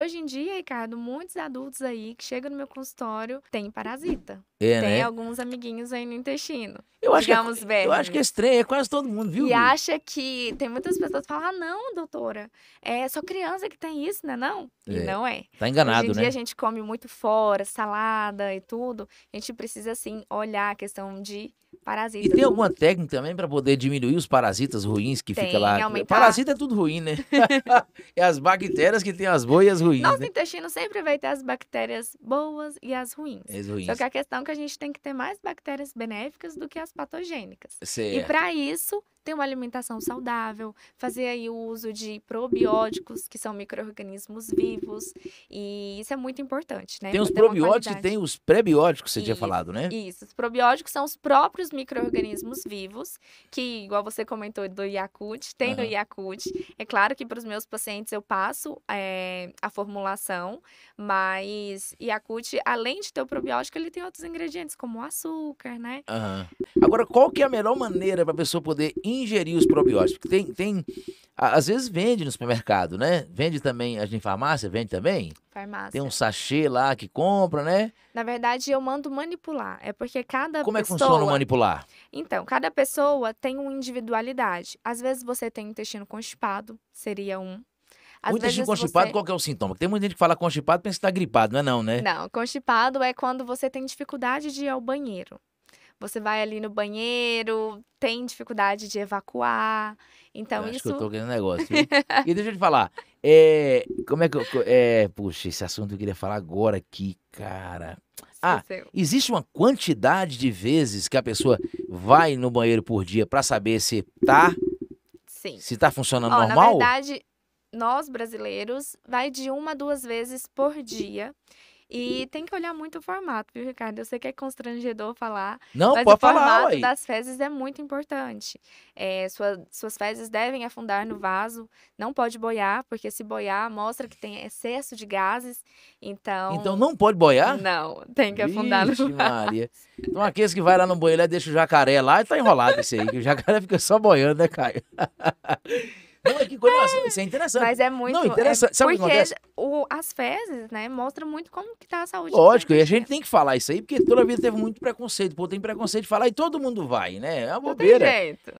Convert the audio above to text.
Hoje em dia, Ricardo, muitos adultos aí que chegam no meu consultório têm parasita. É, né? tem né? alguns amiguinhos aí no intestino. Eu acho, digamos, que, é, eu acho que é estranho, é quase todo mundo, viu? E acha que tem muitas pessoas que falam: ah, não, doutora, é só criança que tem isso, né? Não, é, e não é. Tá enganado, Hoje em né? dia a gente come muito fora, salada e tudo. A gente precisa, assim, olhar a questão de parasitas. E tem alguma técnica também para poder diminuir os parasitas ruins que tem, fica lá? Aumentar... Parasita é tudo ruim, né? é as bactérias que tem as boas e as ruins. Nosso né? intestino sempre vai ter as bactérias boas e as ruins. As ruins. Só que a questão é que a gente tem que ter mais bactérias benéficas do que as patogênicas. Certo. E para isso, ter uma alimentação saudável, fazer aí o uso de probióticos, que são micro-organismos vivos, e isso é muito importante, né? Tem os probióticos e tem os prebióticos, você isso, tinha falado, né? Isso, os probióticos são os próprios micro-organismos vivos, que, igual você comentou do Yakut, tem uhum. no Yakut. É claro que para os meus pacientes eu passo é, a formulação, mas Yakut, além de ter o probiótico, ele tem outros ingredientes, como o açúcar, né? Uhum. Agora, qual que é a melhor maneira para a pessoa poder ingerir os probióticos. Tem, tem, às vezes vende no supermercado, né? Vende também, a gente farmácia vende também? Farmácia. Tem um sachê lá que compra, né? Na verdade, eu mando manipular. É porque cada Como pessoa... é que funciona o manipular? Então, cada pessoa tem uma individualidade. Às vezes você tem intestino constipado, seria um. Às o intestino constipado, você... qual é o sintoma? Tem muita gente que fala constipado, pensa que está gripado, não é não, né? Não, constipado é quando você tem dificuldade de ir ao banheiro. Você vai ali no banheiro, tem dificuldade de evacuar. Então eu isso. Acho que eu tô ganhando negócio. e deixa eu te falar. É, como é que eu. É, puxa, esse assunto eu queria falar agora aqui, cara. Ah, existe uma quantidade de vezes que a pessoa vai no banheiro por dia para saber se tá. Sim. Se tá funcionando Ó, normal? Na verdade, nós brasileiros vai de uma a duas vezes por dia. E tem que olhar muito o formato, viu, Ricardo? Eu sei que é constrangedor falar. Não, mas pode o formato falar, das fezes é muito importante. É, sua, suas fezes devem afundar no vaso, não pode boiar, porque se boiar, mostra que tem excesso de gases. Então. Então não pode boiar? Não, tem que afundar Vixe no vaso. Maria. Então aqueles que vai lá no banheiro deixa o jacaré lá, e tá enrolado isso aí, que o jacaré fica só boiando, né, Caio? Não, é que coisa, é. isso é interessante. Mas é muito... Não, interessante. É, Sabe porque o que o, as fezes, né, mostra muito como que tá a saúde. Lógico, e a gente né? tem que falar isso aí, porque toda vida teve muito preconceito. Pô, tem preconceito de falar e todo mundo vai, né? É uma bobeira. tem jeito.